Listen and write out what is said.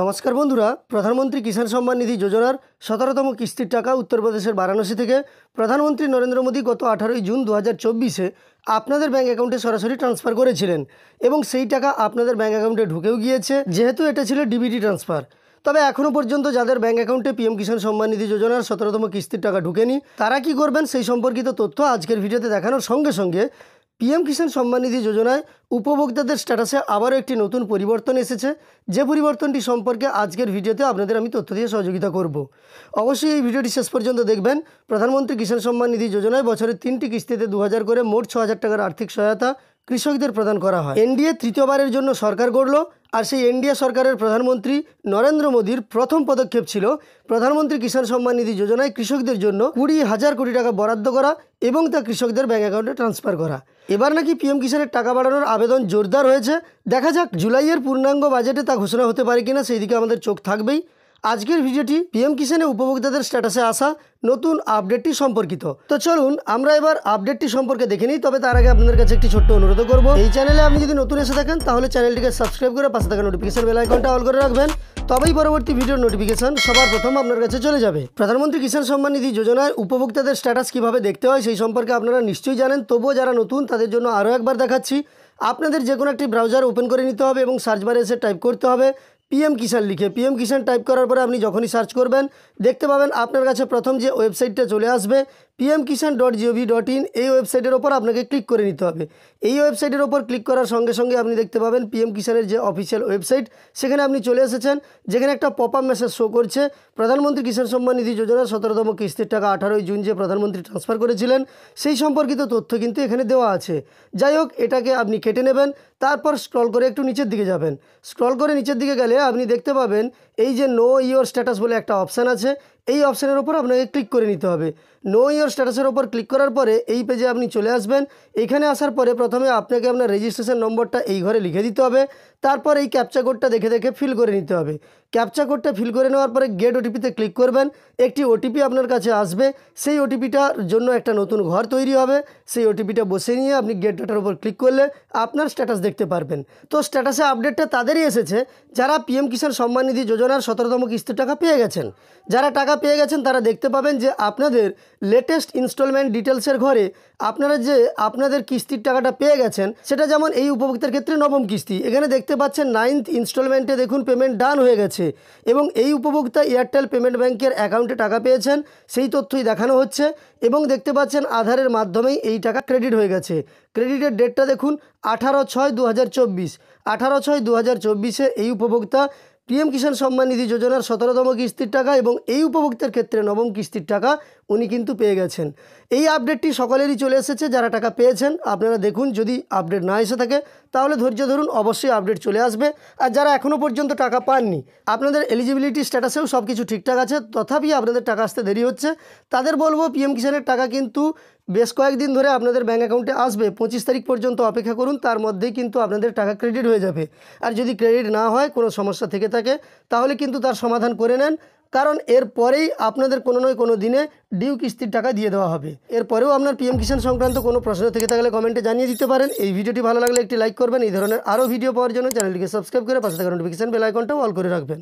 নমস্কার বন্ধুরা প্রধানমন্ত্রী কিষাণ সম্মান নিধি যোজনার সতেরোতম কিস্তির টাকা উত্তরপ্রদেশের বারাণসী থেকে প্রধানমন্ত্রী নরেন্দ্র মোদী গত আঠারোই জুন দু হাজার চব্বিশে আপনাদের ব্যাঙ্ক অ্যাকাউন্টে সরাসরি ট্রান্সফার করেছিলেন এবং সেই টাকা আপনাদের ব্যাঙ্ক অ্যাকাউন্টে ঢুকেও গিয়েছে যেহেতু এটা ছিল ডিবিটি ট্রান্সফার তবে এখনও পর্যন্ত যাদের ব্যাঙ্ক অ্যাকাউন্টে পিএম কিষাণ সম্মান নিধি যোজনার সতেরোতম কিস্তির টাকা ঢুকেনি তারা কি করবেন সেই সম্পর্কিত তথ্য আজকের ভিডিওতে দেখানোর সঙ্গে সঙ্গে পিএম কিষাণ সম্মাননিধি যোজনায় উপভোক্তাদের স্ট্যাটাসে আবারও একটি নতুন পরিবর্তন এসেছে যে পরিবর্তনটি সম্পর্কে আজকের ভিডিওতে আপনাদের আমি তথ্য দিয়ে সহযোগিতা করব অবশ্যই এই ভিডিওটি শেষ পর্যন্ত দেখবেন প্রধানমন্ত্রী কিষাণ সম্মান নিধি যোজনায় বছরের তিনটি কিস্তিতে দু করে মোট ছ হাজার টাকার আর্থিক সহায়তা কৃষকদের প্রদান করা হয় এনডিএ তৃতীয়বারের জন্য সরকার গড়ল আর সেই এনডিএ সরকারের প্রধানমন্ত্রী নরেন্দ্র মোদীর প্রথম পদক্ষেপ ছিল প্রধানমন্ত্রী কিষাণ সম্মান নিধি যোজনায় কৃষকদের জন্য কুড়ি হাজার কোটি টাকা বরাদ্দ করা এবং তা কৃষকদের ব্যাঙ্ক অ্যাকাউন্টে ট্রান্সফার করা এবার নাকি পিএম কিষাণের টাকা বাড়ানোর আবেদন জোরদার হয়েছে দেখা যাক জুলাইয়ের পূর্ণাঙ্গ বাজেটে তা ঘোষণা হতে পারে কিনা সেই দিকে আমাদের চোখ থাকবেই আজকের ভিডিওটি পিএম কিষানে উপভোক্তাদের স্ট্যাটাসে আসা নতুন আপডেটটি সম্পর্কিত তো চলুন আমরা এবার আপডেটটি সম্পর্কে দেখে নিই তবে তার আগে আপনাদের কাছে একটি ছোট্ট অনুরোধ করব এই চ্যানেলে আপনি যদি নতুন এসে থাকেন তাহলে চ্যানেলটিকে সাবস্ক্রাইব করে পাশে থাকা নোটিফিকেশন বেল আইকনটা অল করে রাখবেন তবেই পরবর্তী ভিডিওর নোটিফিকেশন সবার প্রথম আপনার কাছে চলে যাবে প্রধানমন্ত্রী কিষাণ সম্মান নিধি যোজনায় উপভোক্তাদের স্ট্যাটাস কীভাবে দেখতে হয় সেই সম্পর্কে আপনারা নিশ্চয়ই জানেন তবুও যারা নতুন তাদের জন্য আরও একবার দেখাচ্ছি আপনাদের যে কোনো একটি ব্রাউজার ওপেন করে নিতে হবে এবং সার্চ বারে এসে টাইপ করতে হবে পিএম কিষাণ লিখে পিএম কিষাণ টাইপ করার পরে আপনি যখনই সার্চ করবেন দেখতে পাবেন আপনার কাছে প্রথম যে ওয়েবসাইটটা চলে আসবে PM Kisan dot GOV dot in এই ওয়েবসাইটের ওপর আপনাকে ক্লিক করে নিতে হবে এই ওয়েবসাইটের ওপর ক্লিক করার সঙ্গে সঙ্গে আপনি দেখতে পাবেন পিএম কিষানের যে অফিসিয়াল ওয়েবসাইট সেখানে আপনি চলে এসেছেন যেখানে একটা পপ আপ মেসেজ শো করছে প্রধানমন্ত্রী কিষাণ সম্মান নিধি যোজনা সতেরোতম কিস্তির টাকা আঠারোই জুন যে প্রধানমন্ত্রী ট্রান্সফার করেছিলেন সেই সম্পর্কিত তথ্য কিন্তু এখানে দেওয়া আছে যাই হোক এটাকে আপনি কেটে নেবেন তারপর স্ক্রল করে একটু নিচের দিকে যাবেন স্ক্রল করে নিচের দিকে গেলে আপনি দেখতে পাবেন এই যে নো ইওর স্ট্যাটাস বলে একটা অপশান আছে এই অপশানের ওপর আপনাকে ক্লিক করে নিতে হবে নো ইয়ার স্ট্যাটাসের ওপর ক্লিক করার পরে এই পেজে আপনি চলে আসবেন এখানে আসার পরে প্রথমে আপনাকে আপনার রেজিস্ট্রেশন নম্বরটা এই ঘরে লিখে দিতে হবে তারপর এই ক্যাপচা কোডটা দেখে দেখে ফিল করে নিতে হবে ক্যাপচা কোডটা ফিল করে নেওয়ার পরে গেট ওটিপিতে ক্লিক করবেন একটি ওটিপি আপনার কাছে আসবে সেই ওটিপিটার জন্য একটা নতুন ঘর তৈরি হবে সেই ওটিপিটা বসে নিয়ে আপনি গেট ডাটার উপর ক্লিক করলে আপনার স্ট্যাটাস দেখতে পারবেন তো স্ট্যাটাসে আপডেটটা তাদেরই এসেছে যারা পিএম কিষাণ সম্মান নিধি যোজনার সতেরোতম কিস্তির টাকা পেয়ে গেছেন যারা টাকা পেয়ে গেছেন তারা দেখতে পাবেন যে আপনাদের লেটেস্ট ইনস্টলমেন্ট ডিটেলসের ঘরে আপনারা যে আপনাদের কিস্তির টাকাটা পেয়ে গেছেন সেটা যেমন এই উপভোক্তার ক্ষেত্রে নবম কিস্তি এখানে দেখ দেখতে পাচ্ছেন নাইনথ ইনস্টলমেন্টে দেখুন পেমেন্ট ডান হয়ে গেছে এবং এই উপভোক্তা এয়ারটেল পেমেন্ট ব্যাংকের অ্যাকাউন্টে টাকা পেয়েছেন সেই তথ্যই দেখানো হচ্ছে এবং দেখতে পাচ্ছেন আধারের মাধ্যমেই এই টাকা ক্রেডিট হয়ে গেছে ক্রেডিটের ডেটটা দেখুন আঠারো ছয় দু হাজার চব্বিশ আঠারো ছয় দু হাজার চব্বিশে এই উপভোক্তা পিএম কিষাণ সম্মান নিধি যোজনার সতেরোতম কিস্তির টাকা এবং এই উপভোক্তার ক্ষেত্রে নবম কিস্তির টাকা উনি কিন্তু পেয়ে গেছেন এই আপডেটটি সকলেরই চলে এসেছে যারা টাকা পেয়েছেন আপনারা দেখুন যদি আপডেট না এসে থাকে তাহলে ধৈর্য ধরুন অবশ্যই আপডেট চলে আসবে আর যারা এখনও পর্যন্ত টাকা পাননি আপনাদের এলিজিবিলিটি স্ট্যাটাসেও সব কিছু ঠিকঠাক আছে তথাপি আপনাদের টাকা আসতে দেরি হচ্ছে তাদের বলবো পিএম কিষাণের টাকা কিন্তু বেশ কয়েকদিন ধরে আপনাদের ব্যাঙ্ক অ্যাকাউন্টে আসবে পঁচিশ তারিখ পর্যন্ত অপেক্ষা করুন তার মধ্যেই কিন্তু আপনাদের টাকা ক্রেডিট হয়ে যাবে আর যদি ক্রেডিট না হয় কোনো সমস্যা থেকে থাকে তাহলে কিন্তু তার সমাধান করে নেন কারণ এর পরেই আপনাদের কোনো নয় কোনো দিনে ডিউ কিস্তির টাকা দিয়ে দেওয়া হবে এরপরেও আপনার পিএম কিষাণ সংক্রান্ত কোনো প্রশ্ন থেকে থাকলে কমেন্টে জানিয়ে দিতে পারেন এই ভিডিওটি ভালো লাগলে একটি লাইক করবেন এই ধরনের আরও ভিডিও পাওয়ার জন্য চ্যানেলটিকে সাবস্ক্রাইব করে পাশে থাকা নোটিফিকেশান বেল আইকনটাও অল করে রাখবেন